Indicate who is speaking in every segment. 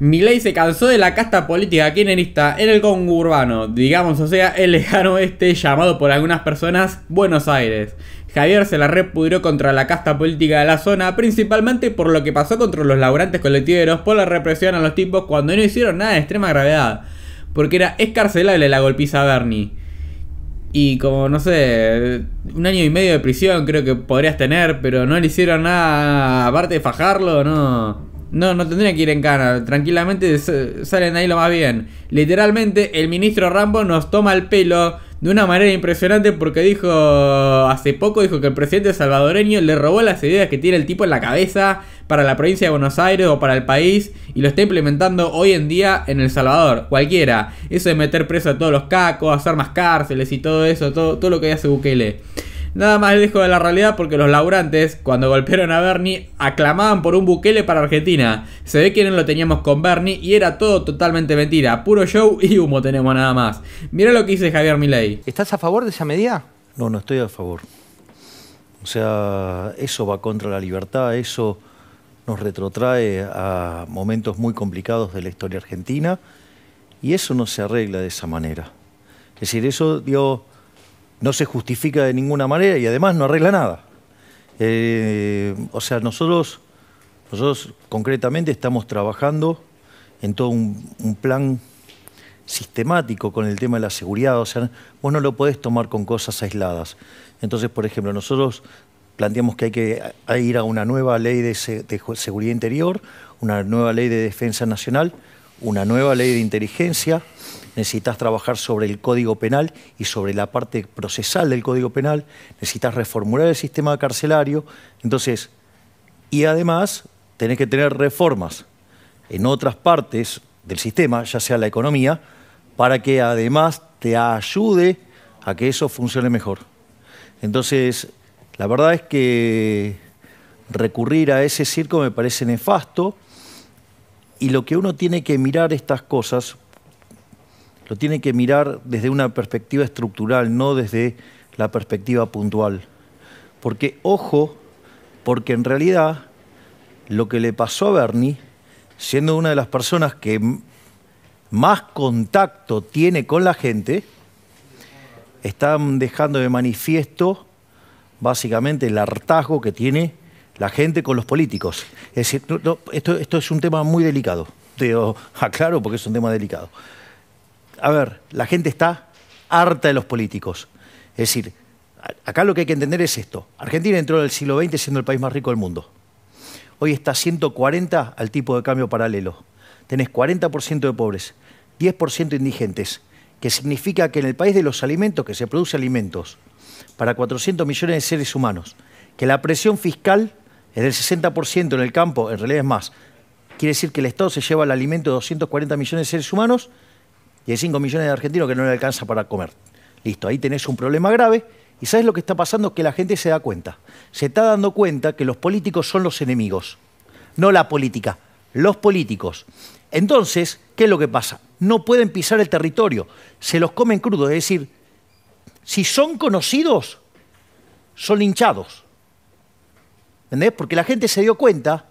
Speaker 1: Milei se cansó de la casta política kirchnerista en el conurbano, digamos, o sea, el lejano oeste llamado por algunas personas Buenos Aires. Javier se la repudió contra la casta política de la zona, principalmente por lo que pasó contra los laburantes colectiveros por la represión a los tipos cuando no hicieron nada de extrema gravedad, porque era escarcelable la golpiza a Bernie. Y como, no sé, un año y medio de prisión creo que podrías tener, pero no le hicieron nada, aparte de fajarlo, no. No, no tendría que ir en cana. Tranquilamente salen ahí lo más bien. Literalmente, el ministro Rambo nos toma el pelo de una manera impresionante porque dijo. Hace poco dijo que el presidente salvadoreño le robó las ideas que tiene el tipo en la cabeza para la provincia de Buenos Aires o para el país y lo está implementando hoy en día en El Salvador. Cualquiera. Eso de meter preso a todos los cacos, hacer más cárceles y todo eso, todo, todo lo que hace Bukele. Nada más lejos de la realidad porque los laburantes, cuando golpearon a Bernie, aclamaban por un buquele para Argentina. Se ve que no lo teníamos con Bernie y era todo totalmente mentira. Puro show y humo tenemos nada más. Mira lo que dice Javier Milei. ¿Estás a favor de esa medida? No, no estoy a favor.
Speaker 2: O sea, eso va contra la libertad, eso nos retrotrae a momentos muy complicados de la historia argentina y eso no se arregla de esa manera. Es decir, eso dio no se justifica de ninguna manera y además no arregla nada. Eh, o sea, nosotros, nosotros concretamente estamos trabajando en todo un, plan sistemático con el tema de la seguridad. O sea, vos no lo podés tomar con cosas aisladas. Entonces, por ejemplo, nosotros planteamos que hay que ir a una nueva ley de seguridad interior, una nueva ley de defensa nacional, una nueva ley de inteligencia, necesitas trabajar sobre el Código Penal y sobre la parte procesal del Código Penal, necesitas reformular el sistema carcelario, entonces, y además tenés que tener reformas en otras partes del sistema, ya sea la economía, para que además te ayude a que eso funcione mejor. Entonces, la verdad es que recurrir a ese circo me parece nefasto y lo que uno tiene que mirar estas cosas lo tiene que mirar desde una perspectiva estructural, no desde la perspectiva puntual. Porque, ojo, porque en realidad lo que le pasó a Bernie, siendo una de las personas que más contacto tiene con la gente, están dejando de manifiesto básicamente el hartazgo que tiene la gente con los políticos. Es decir, esto, esto, es un tema muy delicado. Te aclaro porque es un tema delicado a ver, la gente está harta de los políticos. Es decir, acá lo que hay que entender es esto. Argentina entró en el siglo XX siendo el país más rico del mundo. Hoy está 140 al tipo de cambio paralelo. Tenés 40% de pobres, 10% indigentes, que significa que en el país de los alimentos, que se produce alimentos para 400 millones de seres humanos, que la presión fiscal es del 60% en el campo, en realidad es más. Quiere decir que el Estado se lleva el alimento de 240 millones de seres humanos y hay 5 millones de argentinos que no le alcanza para comer. Listo, ahí tenés un problema grave. ¿Y sabes lo que está pasando? Que la gente se da cuenta. Se está dando cuenta que los políticos son los enemigos, no la política, los políticos. Entonces, ¿qué es lo que pasa? No pueden pisar el territorio, se los comen crudos, es decir, si son conocidos, son hinchados. ¿Entendés? Porque la gente se dio cuenta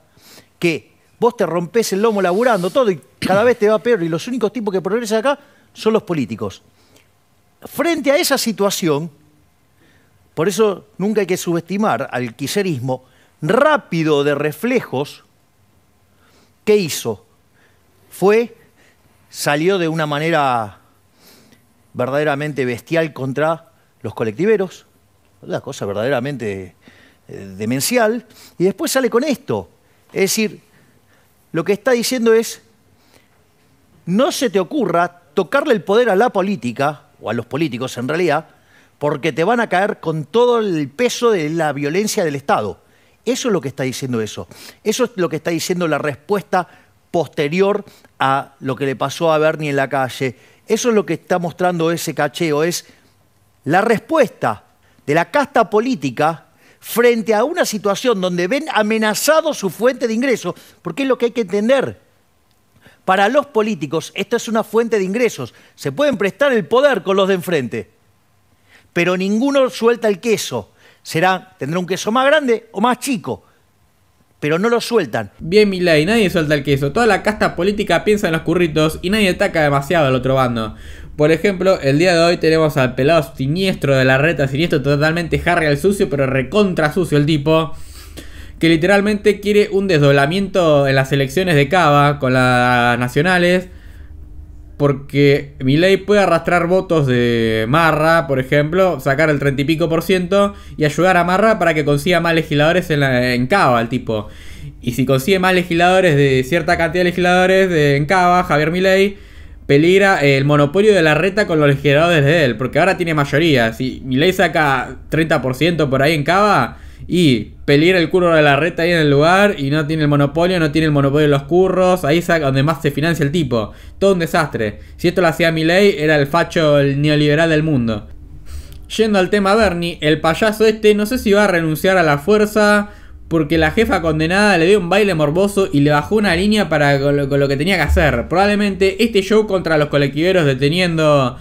Speaker 2: que Vos te rompes el lomo laburando todo y cada vez te va peor. Y los únicos tipos que progresan acá son los políticos. Frente a esa situación, por eso nunca hay que subestimar al quiserismo rápido de reflejos, ¿qué hizo? Fue, salió de una manera verdaderamente bestial contra los colectiveros, una cosa verdaderamente eh, demencial, y después sale con esto. Es decir, lo que está diciendo es, no se te ocurra tocarle el poder a la política, o a los políticos en realidad, porque te van a caer con todo el peso de la violencia del Estado. Eso es lo que está diciendo eso. Eso es lo que está diciendo la respuesta posterior a lo que le pasó a Bernie en la calle. Eso es lo que está mostrando ese cacheo, es la respuesta de la casta política frente a una situación donde ven amenazado su fuente de ingresos, porque es lo que hay que entender. Para los políticos, esto es una fuente de ingresos. Se pueden prestar el poder con los de enfrente, pero ninguno suelta el queso. Será, tendrá un queso más
Speaker 1: grande o más chico pero no lo sueltan. Bien, Milay, nadie suelta el queso. Toda la casta política piensa en los curritos y nadie ataca demasiado al otro bando. Por ejemplo, el día de hoy tenemos al pelado siniestro de la reta, siniestro totalmente Harry al sucio, pero recontra sucio el tipo. Que literalmente quiere un desdoblamiento en las elecciones de Cava con las nacionales porque Milei puede arrastrar votos de Marra, por ejemplo, sacar el 30 y pico por ciento y ayudar a Marra para que consiga más legisladores en, en Cava, el tipo. Y si consigue más legisladores de cierta cantidad de legisladores de, en Cava, Javier Milei, peligra el monopolio de la reta con los legisladores de él, porque ahora tiene mayoría. Si Milei saca 30% por ahí en Cava y peligra el curro de la reta ahí en el lugar y no tiene el monopolio, no tiene el monopolio de los curros, ahí saca donde más se financia el tipo. Todo un desastre. Si esto lo hacía Milei, era el facho el neoliberal del mundo. Yendo al tema Bernie, el payaso este no sé si va a renunciar a la fuerza porque la jefa condenada le dio un baile morboso y le bajó una línea para con lo, que tenía que hacer. Probablemente este show contra los colectiveros deteniendo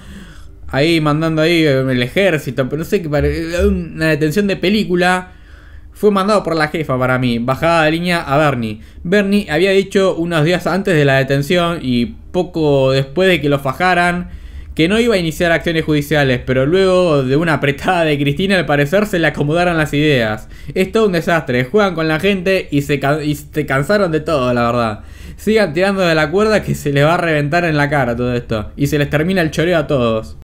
Speaker 1: ahí, mandando ahí em, el ejército, pero no sé qué, eh, una detención de película. Fue mandado por la jefa para mí, bajada de línea a Bernie. Bernie había dicho unos días antes de la detención y poco después de que lo fajaran que no iba a iniciar acciones judiciales, pero luego de una apretada de Cristina al parecer se le acomodaron las ideas. Es todo un desastre, juegan con la gente y se, se cansaron de todo, la verdad. Sigan tirando de la cuerda que se les va a reventar en la cara todo esto, y se les termina el choreo a todos.